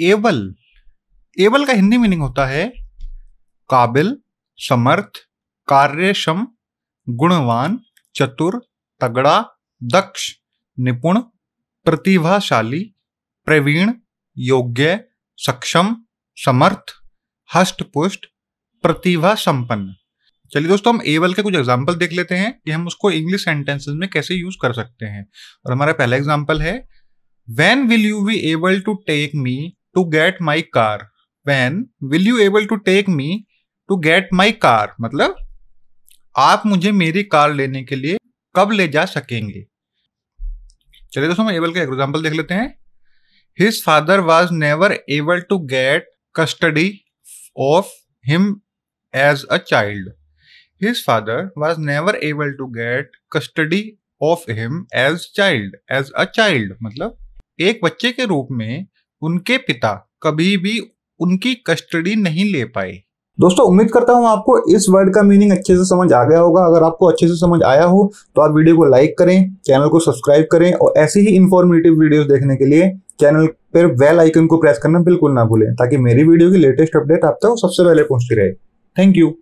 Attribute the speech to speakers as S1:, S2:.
S1: able able का Hindi meaning होता है काबिल समर्थ कार्यक्षम गुणवान चतुर तगड़ा दक्ष निपुण प्रतिभाशाली प्रवीण योग्य सक्षम समर्थ हष्टपुष्ट प्रतिभा संपन्न चलिए दोस्तों हम एवल के कुछ एग्जाम्पल देख लेते हैं कि हम उसको इंग्लिश सेंटेंसेस में कैसे यूज कर सकते हैं और हमारा पहला एग्जाम्पल है when will you be able to take me to get my car when will you able to take me to get my car मतलब आप मुझे मेरी कार लेने के लिए कब ले जा सकेंगे चलिए दोस्तों हम एबल का एग्जाम्पल देख लेते हैं his father was never able to get custody of him as a child his father was never able to get custody of him as child as a child मतलब एक बच्चे के रूप में उनके पिता कभी भी उनकी कस्टडी नहीं ले पाए दोस्तों उम्मीद करता हूँ आपको इस वर्ड का मीनिंग अच्छे से समझ आ गया होगा अगर आपको अच्छे से समझ आया हो तो आप वीडियो को लाइक करें चैनल को सब्सक्राइब करें और ऐसे ही इन्फॉर्मेटिव वीडियोस देखने के लिए चैनल पर बेल आइकन को प्रेस करना बिल्कुल ना भूलें ताकि मेरी वीडियो की लेटेस्ट अपडेट आप तक सबसे पहले पहुंचती रहे थैंक यू